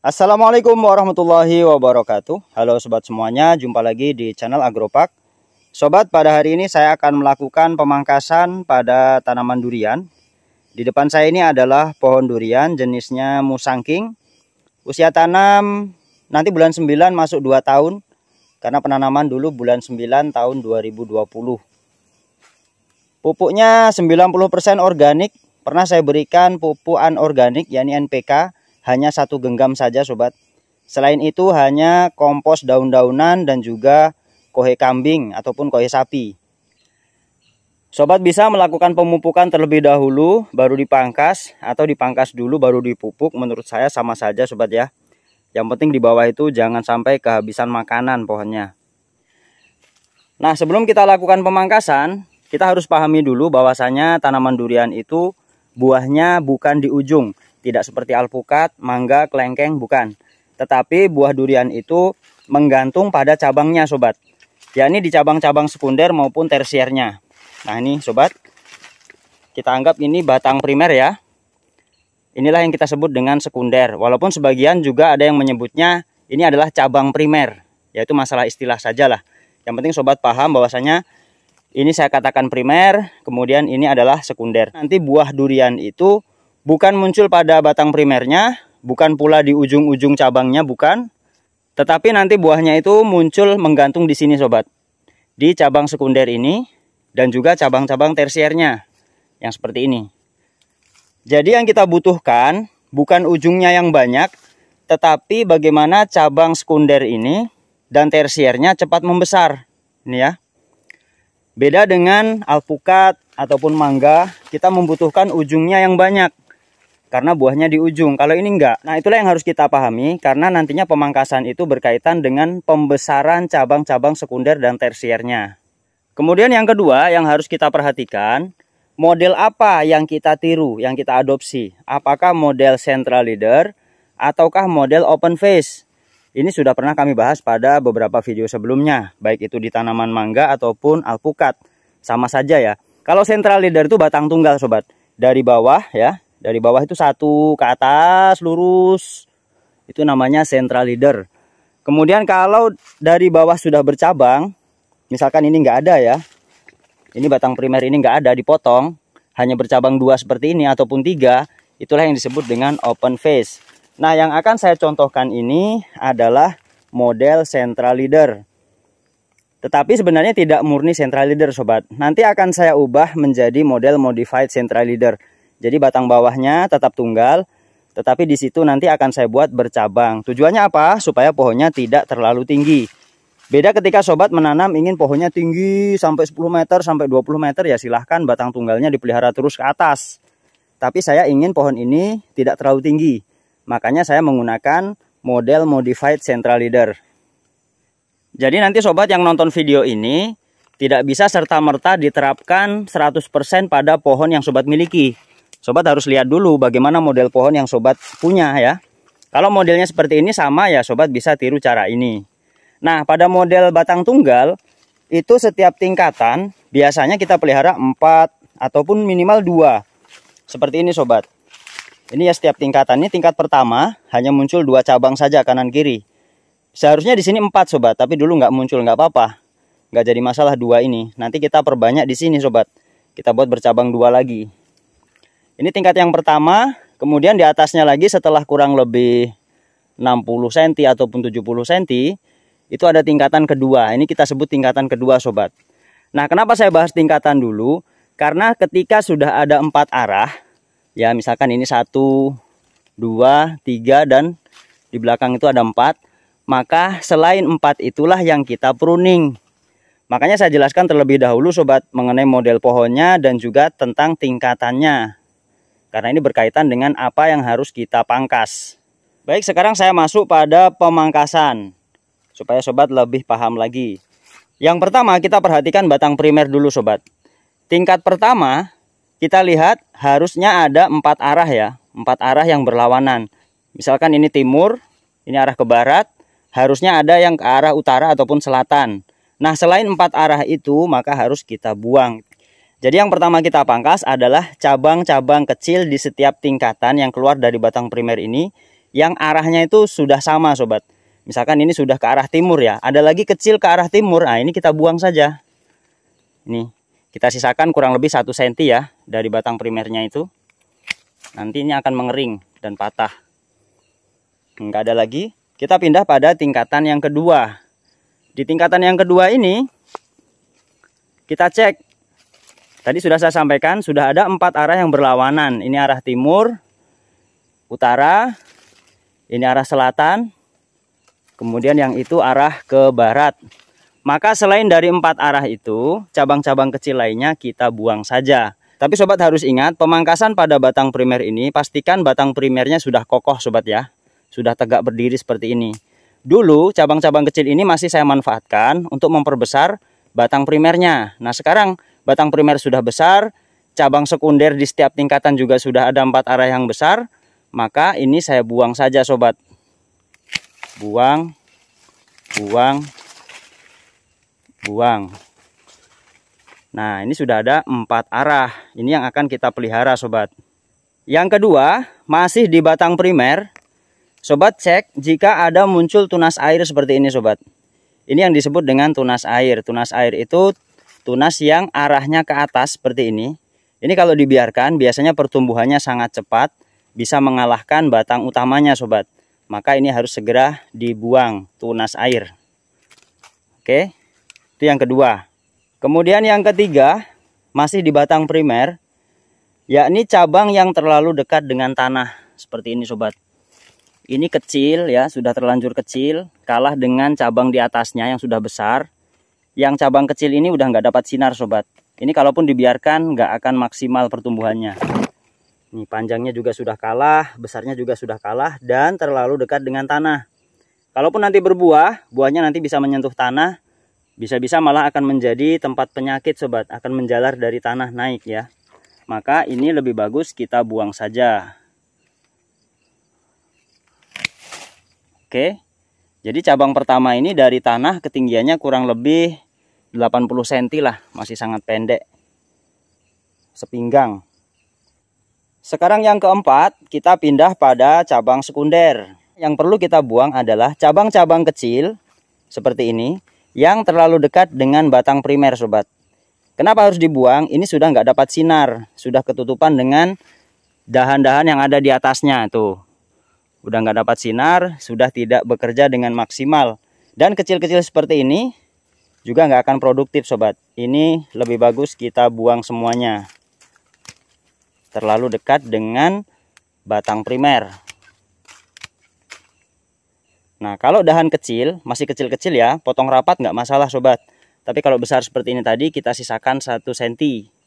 Assalamualaikum warahmatullahi wabarakatuh Halo sobat semuanya, jumpa lagi di channel Agropak. Sobat, pada hari ini saya akan melakukan pemangkasan pada tanaman durian Di depan saya ini adalah pohon durian jenisnya musangking Usia tanam nanti bulan 9 masuk 2 tahun Karena penanaman dulu bulan 9 tahun 2020 Pupuknya 90% organik Pernah saya berikan pupuk anorganik yakni NPK hanya satu genggam saja sobat selain itu hanya kompos daun-daunan dan juga kohe kambing ataupun kohe sapi sobat bisa melakukan pemupukan terlebih dahulu baru dipangkas atau dipangkas dulu baru dipupuk menurut saya sama saja sobat ya yang penting di bawah itu jangan sampai kehabisan makanan pohonnya. Nah sebelum kita lakukan pemangkasan, kita harus pahami dulu bahwasanya tanaman durian itu buahnya bukan di ujung. Tidak seperti alpukat, mangga, kelengkeng, bukan. Tetapi buah durian itu menggantung pada cabangnya sobat. Yakni di cabang-cabang sekunder maupun tersiernya. Nah ini sobat, kita anggap ini batang primer ya. Inilah yang kita sebut dengan sekunder. Walaupun sebagian juga ada yang menyebutnya ini adalah cabang primer. Yaitu masalah istilah saja lah. Yang penting sobat paham bahwasanya ini saya katakan primer, kemudian ini adalah sekunder. Nanti buah durian itu Bukan muncul pada batang primernya, bukan pula di ujung-ujung cabangnya, bukan. Tetapi nanti buahnya itu muncul menggantung di sini sobat. Di cabang sekunder ini dan juga cabang-cabang tersiernya yang seperti ini. Jadi yang kita butuhkan bukan ujungnya yang banyak, tetapi bagaimana cabang sekunder ini dan tersiernya cepat membesar. Ini ya. Beda dengan alpukat ataupun mangga, kita membutuhkan ujungnya yang banyak karena buahnya di ujung. Kalau ini enggak. Nah, itulah yang harus kita pahami karena nantinya pemangkasan itu berkaitan dengan pembesaran cabang-cabang sekunder dan tersiernya. Kemudian yang kedua yang harus kita perhatikan, model apa yang kita tiru, yang kita adopsi? Apakah model central leader ataukah model open face? Ini sudah pernah kami bahas pada beberapa video sebelumnya, baik itu di tanaman mangga ataupun alpukat. Sama saja ya. Kalau central leader itu batang tunggal, sobat. Dari bawah ya, dari bawah itu satu ke atas lurus itu namanya central leader kemudian kalau dari bawah sudah bercabang misalkan ini nggak ada ya ini batang primer ini nggak ada dipotong hanya bercabang dua seperti ini ataupun tiga itulah yang disebut dengan open face nah yang akan saya contohkan ini adalah model central leader tetapi sebenarnya tidak murni central leader sobat nanti akan saya ubah menjadi model modified central leader jadi batang bawahnya tetap tunggal, tetapi di situ nanti akan saya buat bercabang. Tujuannya apa? Supaya pohonnya tidak terlalu tinggi. Beda ketika sobat menanam ingin pohonnya tinggi sampai 10 meter, sampai 20 meter ya silahkan batang tunggalnya dipelihara terus ke atas. Tapi saya ingin pohon ini tidak terlalu tinggi. Makanya saya menggunakan model modified central leader. Jadi nanti sobat yang nonton video ini tidak bisa serta-merta diterapkan 100% pada pohon yang sobat miliki sobat harus lihat dulu bagaimana model pohon yang sobat punya ya. Kalau modelnya seperti ini sama ya sobat bisa tiru cara ini. Nah pada model batang tunggal itu setiap tingkatan biasanya kita pelihara 4 ataupun minimal 2. Seperti ini sobat. Ini ya setiap tingkatannya tingkat pertama hanya muncul dua cabang saja kanan kiri. Seharusnya di sini 4 sobat, tapi dulu nggak muncul nggak apa-apa. Nggak jadi masalah dua ini. Nanti kita perbanyak di sini sobat. Kita buat bercabang dua lagi. Ini tingkat yang pertama, kemudian di atasnya lagi setelah kurang lebih 60 cm ataupun 70 cm, itu ada tingkatan kedua. Ini kita sebut tingkatan kedua, sobat. Nah, kenapa saya bahas tingkatan dulu? Karena ketika sudah ada empat arah, ya misalkan ini satu, dua, tiga, dan di belakang itu ada empat, maka selain empat itulah yang kita pruning. Makanya saya jelaskan terlebih dahulu sobat mengenai model pohonnya dan juga tentang tingkatannya. Karena ini berkaitan dengan apa yang harus kita pangkas. Baik, sekarang saya masuk pada pemangkasan. Supaya sobat lebih paham lagi. Yang pertama kita perhatikan batang primer dulu sobat. Tingkat pertama kita lihat harusnya ada empat arah ya. Empat arah yang berlawanan. Misalkan ini timur, ini arah ke barat. Harusnya ada yang ke arah utara ataupun selatan. Nah selain empat arah itu maka harus kita buang jadi yang pertama kita pangkas adalah cabang-cabang kecil di setiap tingkatan yang keluar dari batang primer ini yang arahnya itu sudah sama sobat. Misalkan ini sudah ke arah timur ya, ada lagi kecil ke arah timur, nah ini kita buang saja. Ini kita sisakan kurang lebih 1 cm ya dari batang primernya itu. Nantinya akan mengering dan patah. Enggak ada lagi, kita pindah pada tingkatan yang kedua. Di tingkatan yang kedua ini kita cek Tadi sudah saya sampaikan, sudah ada empat arah yang berlawanan. Ini arah timur, utara, ini arah selatan, kemudian yang itu arah ke barat. Maka selain dari empat arah itu, cabang-cabang kecil lainnya kita buang saja. Tapi sobat harus ingat, pemangkasan pada batang primer ini, pastikan batang primernya sudah kokoh sobat ya. Sudah tegak berdiri seperti ini. Dulu cabang-cabang kecil ini masih saya manfaatkan untuk memperbesar batang primernya. Nah sekarang Batang primer sudah besar, cabang sekunder di setiap tingkatan juga sudah ada empat arah yang besar, maka ini saya buang saja sobat. Buang, buang, buang. Nah ini sudah ada empat arah, ini yang akan kita pelihara sobat. Yang kedua, masih di batang primer, sobat cek jika ada muncul tunas air seperti ini sobat. Ini yang disebut dengan tunas air. Tunas air itu Tunas yang arahnya ke atas seperti ini. Ini kalau dibiarkan biasanya pertumbuhannya sangat cepat, bisa mengalahkan batang utamanya sobat. Maka ini harus segera dibuang tunas air. Oke, itu yang kedua. Kemudian yang ketiga, masih di batang primer, yakni cabang yang terlalu dekat dengan tanah. Seperti ini sobat ini kecil ya sudah terlanjur kecil kalah dengan cabang di atasnya yang sudah besar yang cabang kecil ini udah nggak dapat sinar sobat ini kalaupun dibiarkan nggak akan maksimal pertumbuhannya Ini panjangnya juga sudah kalah besarnya juga sudah kalah dan terlalu dekat dengan tanah kalaupun nanti berbuah buahnya nanti bisa menyentuh tanah bisa-bisa malah akan menjadi tempat penyakit sobat akan menjalar dari tanah naik ya maka ini lebih bagus kita buang saja oke jadi cabang pertama ini dari tanah ketinggiannya kurang lebih 80 cm lah masih sangat pendek sepinggang sekarang yang keempat kita pindah pada cabang sekunder yang perlu kita buang adalah cabang-cabang kecil seperti ini yang terlalu dekat dengan batang primer sobat kenapa harus dibuang ini sudah nggak dapat sinar sudah ketutupan dengan dahan-dahan yang ada di atasnya tuh udah nggak dapat sinar sudah tidak bekerja dengan maksimal dan kecil-kecil seperti ini juga nggak akan produktif sobat ini lebih bagus kita buang semuanya terlalu dekat dengan batang primer nah kalau dahan kecil masih kecil-kecil ya potong rapat nggak masalah sobat tapi kalau besar seperti ini tadi kita sisakan 1 cm